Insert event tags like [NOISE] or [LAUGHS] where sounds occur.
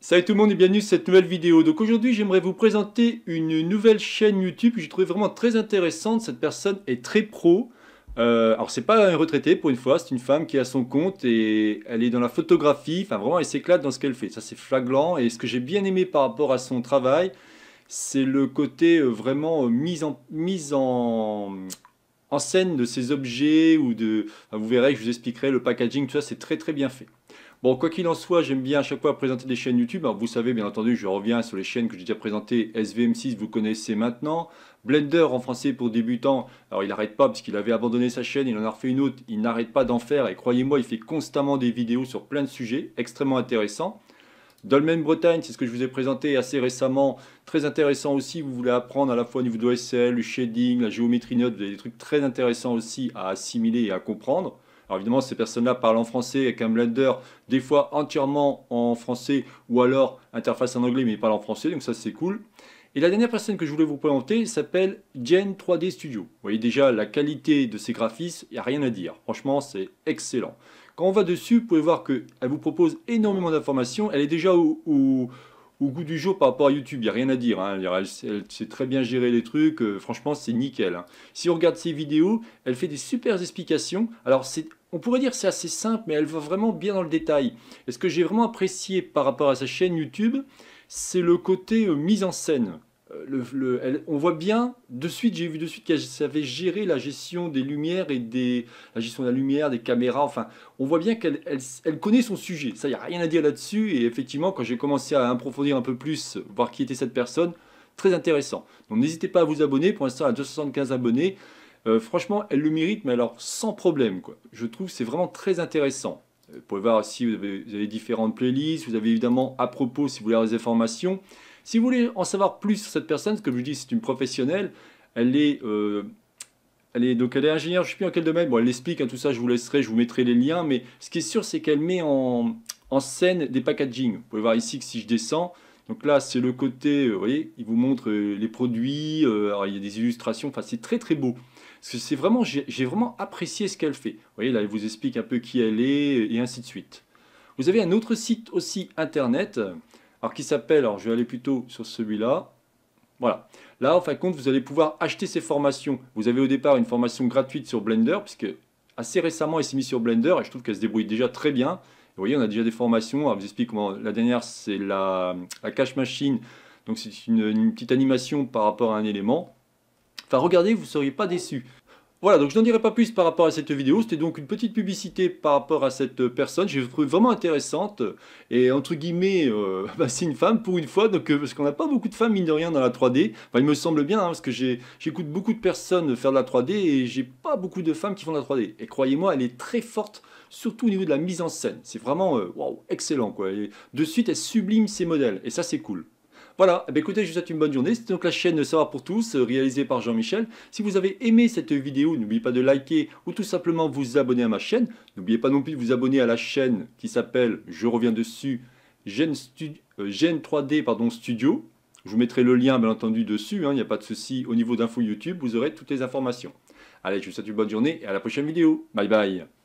Salut tout le monde et bienvenue sur cette nouvelle vidéo. Donc aujourd'hui j'aimerais vous présenter une nouvelle chaîne YouTube que j'ai trouvé vraiment très intéressante. Cette personne est très pro. Euh, alors c'est pas un retraité pour une fois, c'est une femme qui a son compte et elle est dans la photographie. Enfin vraiment elle s'éclate dans ce qu'elle fait. Ça c'est flagrant et ce que j'ai bien aimé par rapport à son travail, c'est le côté euh, vraiment euh, mise en, en, scène de ses objets ou de... vous verrez que je vous expliquerai le packaging, tout ça c'est très très bien fait. Bon, quoi qu'il en soit, j'aime bien à chaque fois présenter des chaînes YouTube. Alors, vous savez, bien entendu, je reviens sur les chaînes que j'ai déjà présentées. SVM6, vous connaissez maintenant. Blender en français pour débutants. Alors, il n'arrête pas parce qu'il avait abandonné sa chaîne, il en a refait une autre. Il n'arrête pas d'en faire et croyez-moi, il fait constamment des vidéos sur plein de sujets extrêmement intéressants. Dolmen Bretagne, c'est ce que je vous ai présenté assez récemment. Très intéressant aussi, vous voulez apprendre à la fois au niveau de l'OSL, le shading, la géométrie note, vous avez des trucs très intéressants aussi à assimiler et à comprendre. Alors évidemment, ces personnes-là parlent en français avec un blender, des fois entièrement en français ou alors interface en anglais, mais ils parlent en français, donc ça c'est cool. Et la dernière personne que je voulais vous présenter s'appelle jen 3D Studio. Vous voyez déjà la qualité de ses graphismes, il n'y a rien à dire. Franchement, c'est excellent. Quand on va dessus, vous pouvez voir qu'elle vous propose énormément d'informations. Elle est déjà où au, au goût du jour par rapport à YouTube, il n'y a rien à dire. Hein. Elle, sait très bien gérer les trucs, euh, franchement c'est nickel. Hein. Si on regarde ses vidéos, elle fait des super explications. Alors on pourrait dire c'est assez simple, mais elle va vraiment bien dans le détail. Et ce que j'ai vraiment apprécié par rapport à sa chaîne YouTube, c'est le côté euh, mise en scène. Euh, on voit bien de suite, j'ai vu de suite qu'elle savait gérer la gestion des lumières et des la gestion de la lumière, des caméras. Enfin, on voit bien qu'elle connaît son sujet. Ça, il n'y a rien à dire là-dessus. Et effectivement, quand j'ai commencé à approfondir un peu plus, voir qui était cette personne, très intéressant. Donc n'hésitez pas à vous abonner. Pour l'instant, à 275 abonnés. Euh, franchement, elle le mérite, mais alors sans problème. Quoi. Je trouve que c'est vraiment très intéressant. Euh, vous pouvez voir si vous avez, vous avez différentes playlists. Vous avez évidemment à propos si vous voulez avoir des informations. Si vous voulez en savoir plus sur cette personne, comme je dis, c'est une professionnelle, elle est... Euh, elle est, donc elle est ingénieure, je ne sais plus en quel domaine, bon elle explique hein, tout ça je vous laisserai, je vous mettrai les liens, mais ce qui est sûr c'est qu'elle met en, scène des packaging. Vous pouvez voir ici que si je descends, donc là, c'est le côté, euh, vous voyez, il vous montre euh, les produits, il y a des illustrations, enfin c'est très très beau. Parce que c'est vraiment, j'ai vraiment apprécié ce qu'elle fait. Vous voyez, là, elle vous explique un peu qui elle est et ainsi de suite. Vous avez un autre site aussi internet alors qui s'appelle, alors je vais aller plutôt sur celui-là, voilà. Là, en fin de compte, vous allez pouvoir acheter ces formations. Vous avez au départ une formation gratuite sur Blender, puisque assez récemment, elle s'est mise sur Blender, et je trouve qu'elle se débrouille déjà très bien. vous voyez, on a déjà des formations. je vous explique comment. La dernière, c'est la, cache machine. Donc, c'est une, une, petite animation par rapport à un élément. Enfin, regardez, vous ne seriez pas déçus. Voilà, donc je n'en dirai pas plus par rapport à cette vidéo. C'était donc une petite publicité par rapport à cette personne. J'ai trouvé vraiment intéressante. Et entre guillemets, euh, [LAUGHS] bah, c'est une femme pour une fois. Donc, euh, parce qu'on n'a pas beaucoup de femmes, mine de rien, dans la 3D. Enfin, il me semble bien, hein, parce que j'écoute beaucoup de personnes faire de la 3D et j'ai pas beaucoup de femmes qui font de la 3D. Et croyez-moi, elle est très forte, surtout au niveau de la mise en scène. C'est vraiment, euh, excellent. quoi. de suite, elle sublime ses modèles. Et ça, c'est cool. Voilà, eh ben, écoutez, je vous souhaite une bonne journée. C'était donc la chaîne Savoir pour tous, euh, réalisée par Jean-Michel. Si vous avez aimé cette vidéo, n'oubliez pas de liker ou tout simplement vous abonner à ma chaîne. N'oubliez pas non plus de vous abonner à la chaîne qui s'appelle, je reviens dessus, Gen, euh, 3D pardon, Studio. Je vous mettrai le lien, bien entendu, dessus. Hein. Il n'y a pas de souci. Au niveau d'infos YouTube, vous aurez toutes les informations. Allez, je vous souhaite une bonne journée et à la prochaine vidéo. Bye bye